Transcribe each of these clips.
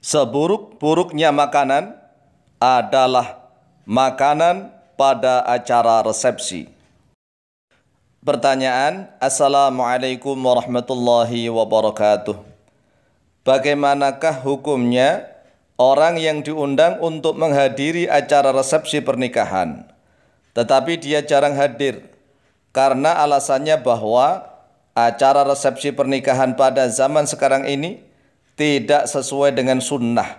Seburuk-buruknya makanan adalah makanan pada acara resepsi. Pertanyaan, Assalamualaikum warahmatullahi wabarakatuh. Bagaimanakah hukumnya orang yang diundang untuk menghadiri acara resepsi pernikahan, tetapi dia jarang hadir karena alasannya bahwa acara resepsi pernikahan pada zaman sekarang ini tidak sesuai dengan sunnah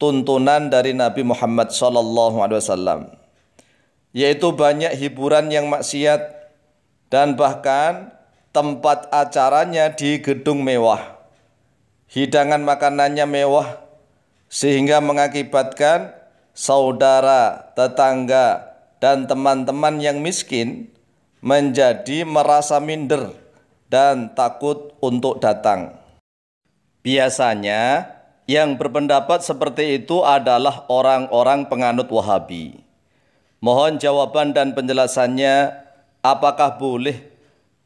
tuntunan dari Nabi Muhammad Shallallahu Alaihi Wasallam yaitu banyak hiburan yang maksiat dan bahkan tempat acaranya di gedung mewah hidangan makanannya mewah sehingga mengakibatkan saudara, tetangga dan teman-teman yang miskin menjadi merasa minder dan takut untuk datang. Biasanya yang berpendapat seperti itu adalah orang-orang penganut Wahabi. Mohon jawaban dan penjelasannya, apakah boleh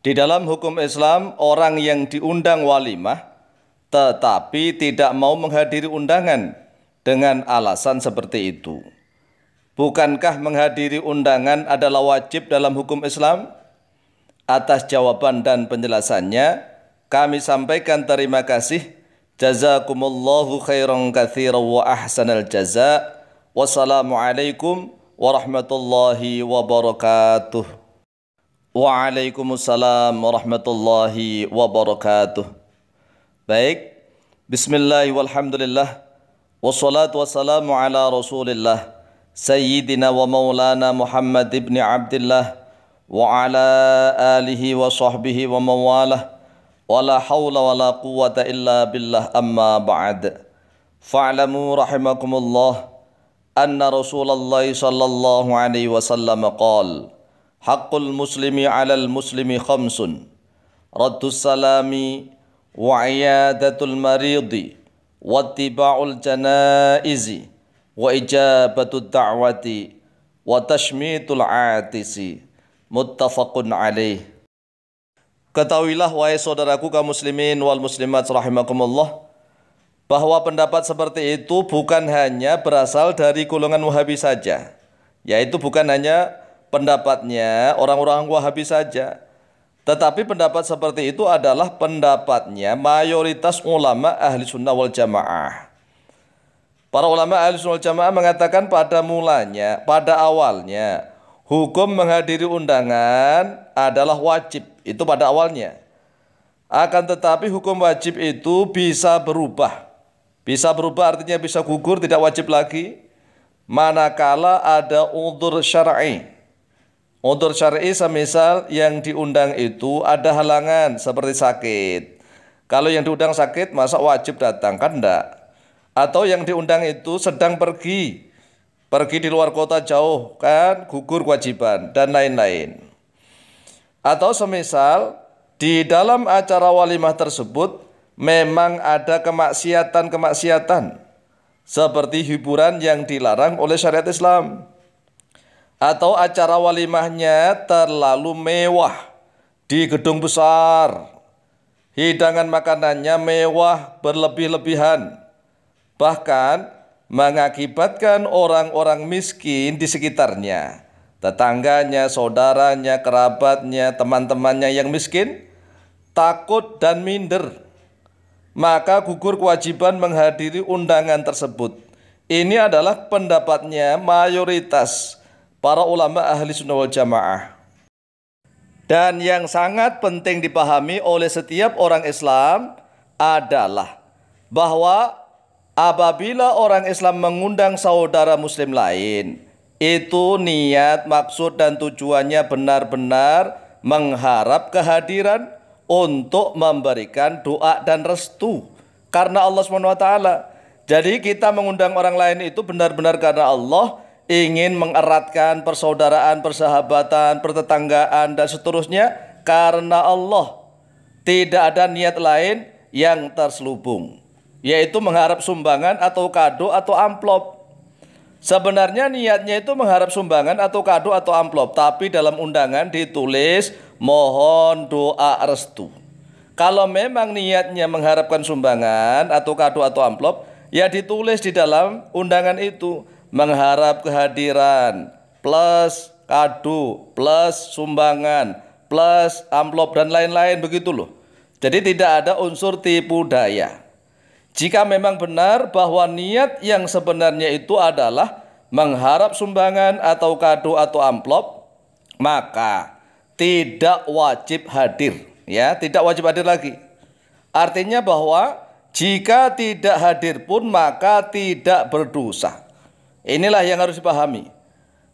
di dalam hukum Islam orang yang diundang walimah tetapi tidak mau menghadiri undangan dengan alasan seperti itu? Bukankah menghadiri undangan adalah wajib dalam hukum Islam? Atas jawaban dan penjelasannya, kami sampaikan terima kasih. جزاكم الله خيرا كثيرا وأحسن الجزاء والسلام عليكم ورحمة الله وبركاته وعليكم السلام ورحمة الله وبركاته بيك بسم الله والحمد لله والصلاة والسلام على رسول الله سيدنا ومولانا محمد بن عبد الله وعلى آله وصحبه ومن والاه ولا حول ولا قوة إلا بالله أما بعد فاعلموا رحمكم الله أن رسول الله صلى الله عليه وسلم قال حق المسلم على المسلم خمس رد السلام وعيادة المريض واتباع الجنائز وإجابة الدعوة وتشميت العاتس متفق عليه Ketahuilah wahai saudaraku kaum muslimin wal muslimat rahimakumullah bahwa pendapat seperti itu bukan hanya berasal dari golongan Wahabi saja, yaitu bukan hanya pendapatnya orang-orang Wahabi saja, tetapi pendapat seperti itu adalah pendapatnya mayoritas ulama ahli sunnah wal jamaah. Para ulama ahli sunnah wal jamaah mengatakan pada mulanya, pada awalnya, Hukum menghadiri undangan adalah wajib, itu pada awalnya. Akan tetapi hukum wajib itu bisa berubah. Bisa berubah artinya bisa gugur, tidak wajib lagi. Manakala ada udur syar'i. Udur syar'i semisal yang diundang itu ada halangan seperti sakit. Kalau yang diundang sakit masa wajib datang kan enggak? Atau yang diundang itu sedang pergi pergi di luar kota jauh kan gugur kewajiban dan lain-lain. Atau semisal di dalam acara walimah tersebut memang ada kemaksiatan-kemaksiatan seperti hiburan yang dilarang oleh syariat Islam. Atau acara walimahnya terlalu mewah di gedung besar. Hidangan makanannya mewah berlebih-lebihan. Bahkan mengakibatkan orang-orang miskin di sekitarnya, tetangganya, saudaranya, kerabatnya, teman-temannya yang miskin, takut dan minder. Maka gugur kewajiban menghadiri undangan tersebut. Ini adalah pendapatnya mayoritas para ulama ahli sunnah wal jamaah. Dan yang sangat penting dipahami oleh setiap orang Islam adalah bahwa Apabila orang Islam mengundang saudara muslim lain, itu niat, maksud dan tujuannya benar-benar mengharap kehadiran untuk memberikan doa dan restu karena Allah Swt. Jadi kita mengundang orang lain itu benar-benar karena Allah ingin mengeratkan persaudaraan, persahabatan, pertetanggaan dan seterusnya karena Allah. Tidak ada niat lain yang terselubung yaitu mengharap sumbangan atau kado atau amplop. Sebenarnya niatnya itu mengharap sumbangan atau kado atau amplop, tapi dalam undangan ditulis mohon doa restu. Kalau memang niatnya mengharapkan sumbangan atau kado atau amplop, ya ditulis di dalam undangan itu mengharap kehadiran plus kado plus sumbangan plus amplop dan lain-lain begitu loh. Jadi tidak ada unsur tipu daya. Jika memang benar bahwa niat yang sebenarnya itu adalah mengharap sumbangan atau kado atau amplop, maka tidak wajib hadir, ya, tidak wajib hadir lagi. Artinya bahwa jika tidak hadir pun maka tidak berdosa. Inilah yang harus dipahami.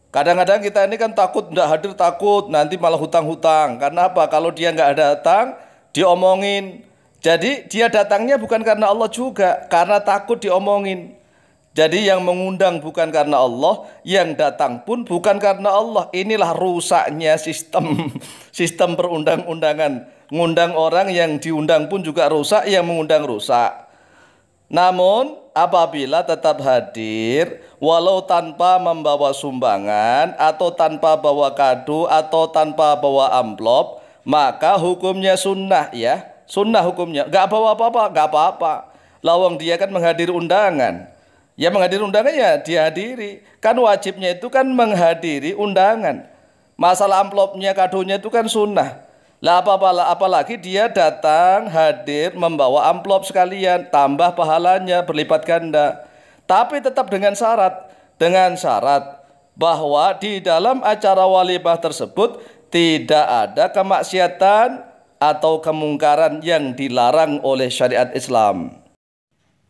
Kadang-kadang kita ini kan takut tidak hadir takut nanti malah hutang-hutang. Karena apa? Kalau dia nggak datang, diomongin, jadi dia datangnya bukan karena Allah juga, karena takut diomongin. Jadi yang mengundang bukan karena Allah, yang datang pun bukan karena Allah. Inilah rusaknya sistem sistem perundang-undangan. Ngundang orang yang diundang pun juga rusak, yang mengundang rusak. Namun apabila tetap hadir walau tanpa membawa sumbangan atau tanpa bawa kado atau tanpa bawa amplop, maka hukumnya sunnah ya Sunnah hukumnya. Gak apa apa-apa, gak apa-apa. Lawang dia kan menghadiri undangan. Ya menghadiri undangan ya dihadiri. Kan wajibnya itu kan menghadiri undangan. Masalah amplopnya, kadonya itu kan sunnah. Lah apa apa apalagi dia datang hadir membawa amplop sekalian, tambah pahalanya berlipat ganda. Tapi tetap dengan syarat, dengan syarat bahwa di dalam acara walibah tersebut tidak ada kemaksiatan atau kemungkaran yang dilarang oleh syariat Islam.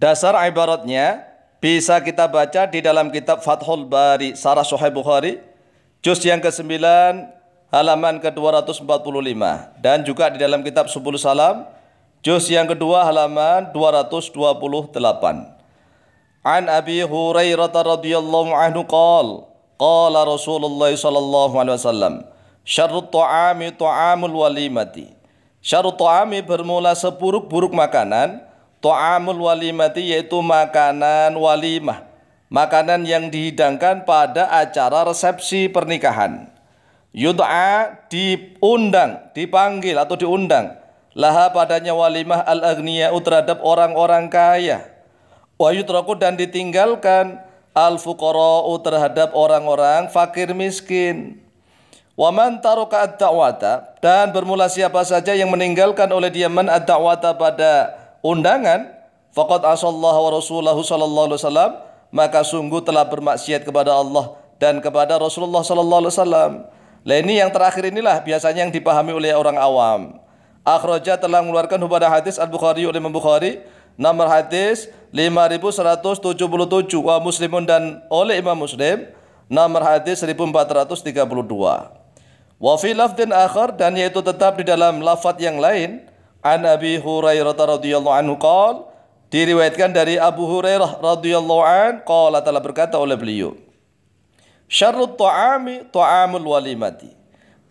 Dasar ibaratnya bisa kita baca di dalam kitab Fathul Bari Sarah Sahih Bukhari juz yang ke-9 halaman ke-245 dan juga di dalam kitab Subul Salam juz yang kedua halaman 228. An Abi Hurairah radhiyallahu anhu qala qala Rasulullah sallallahu alaihi wasallam syarrut ta'ami ta'amul walimati Syarat ta'ami bermula seburuk-buruk makanan, ta'amul walimati yaitu makanan walimah, makanan yang dihidangkan pada acara resepsi pernikahan. Yud'a diundang, dipanggil atau diundang. Laha padanya walimah al-agniya terhadap orang-orang kaya. Wa dan ditinggalkan al terhadap orang-orang fakir miskin. Waman taroka ad-da'wata dan bermula siapa saja yang meninggalkan oleh dia man ad-da'wata pada undangan faqad asallahu wa rasulahu sallallahu alaihi wasallam maka sungguh telah bermaksiat kepada Allah dan kepada Rasulullah sallallahu alaihi wasallam. Lah ini yang terakhir inilah biasanya yang dipahami oleh orang awam. Akhraja telah mengeluarkan hubada hadis Al-Bukhari oleh Imam Bukhari nomor hadis 5177 wa Muslimun dan oleh Imam Muslim nomor hadis 1432. Wa fi lafdin akhar dan yaitu tetap di dalam lafaz yang lain an Abi Hurairah radhiyallahu anhu qol diriwayatkan dari Abu Hurairah radhiyallahu an qala telah berkata oleh beliau Syarrut ta'ami ta'amul walimati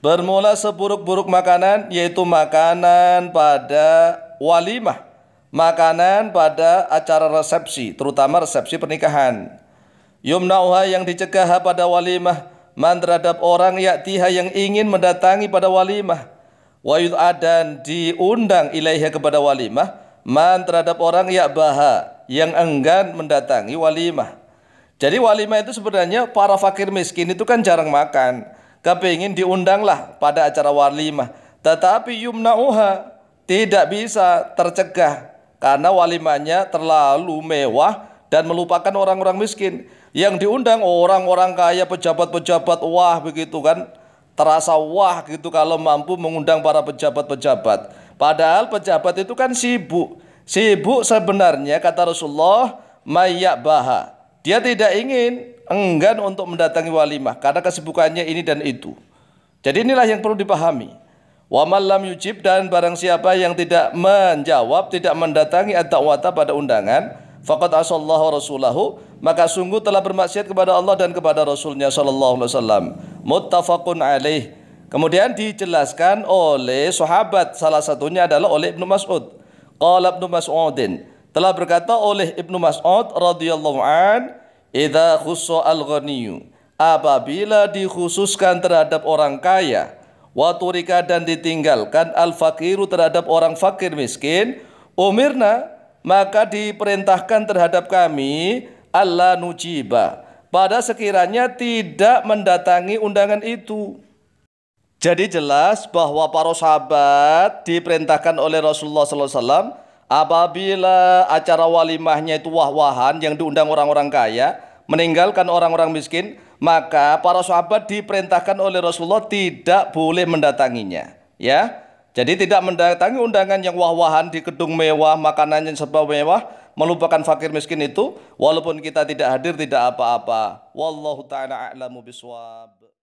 Bermula seburuk-buruk makanan yaitu makanan pada walimah makanan pada acara resepsi terutama resepsi pernikahan yumnauha yang dicegah pada walimah man terhadap orang yaktiha yang ingin mendatangi pada walimah wa adan diundang ilaiha kepada walimah man terhadap orang yakbaha yang enggan mendatangi walimah jadi walimah itu sebenarnya para fakir miskin itu kan jarang makan kepingin diundanglah pada acara walimah tetapi yumnauha tidak bisa tercegah karena walimahnya terlalu mewah dan melupakan orang-orang miskin. Yang diundang orang-orang kaya, pejabat-pejabat, wah begitu kan. Terasa wah gitu kalau mampu mengundang para pejabat-pejabat. Padahal pejabat itu kan sibuk. Sibuk sebenarnya kata Rasulullah mayak baha. Dia tidak ingin enggan untuk mendatangi walimah karena kesibukannya ini dan itu. Jadi inilah yang perlu dipahami. Wa lam yujib dan barang siapa yang tidak menjawab, tidak mendatangi ad wata pada undangan, faqad asallahu rasulahu maka sungguh telah bermaksiat kepada Allah dan kepada Rasulnya sallallahu alaihi wasallam muttafaqun alaih kemudian dijelaskan oleh sahabat salah satunya adalah oleh Ibnu Mas'ud qala Ibnu Mas'udin telah berkata oleh Ibnu Mas'ud radhiyallahu an idza khusso al-ghaniyyu apabila dikhususkan terhadap orang kaya waturika dan ditinggalkan al-fakiru terhadap orang fakir miskin umirna maka diperintahkan terhadap kami Allah nujiba pada sekiranya tidak mendatangi undangan itu. Jadi jelas bahwa para sahabat diperintahkan oleh Rasulullah Sallallahu Alaihi Wasallam apabila acara walimahnya itu wah-wahan yang diundang orang-orang kaya, meninggalkan orang-orang miskin, maka para sahabat diperintahkan oleh Rasulullah tidak boleh mendatanginya. Ya, jadi tidak mendatangi undangan yang wah-wahan di gedung mewah, makanan yang serba mewah, melupakan fakir miskin itu, walaupun kita tidak hadir tidak apa-apa. Wallahu ta'ala a'lamu biswab.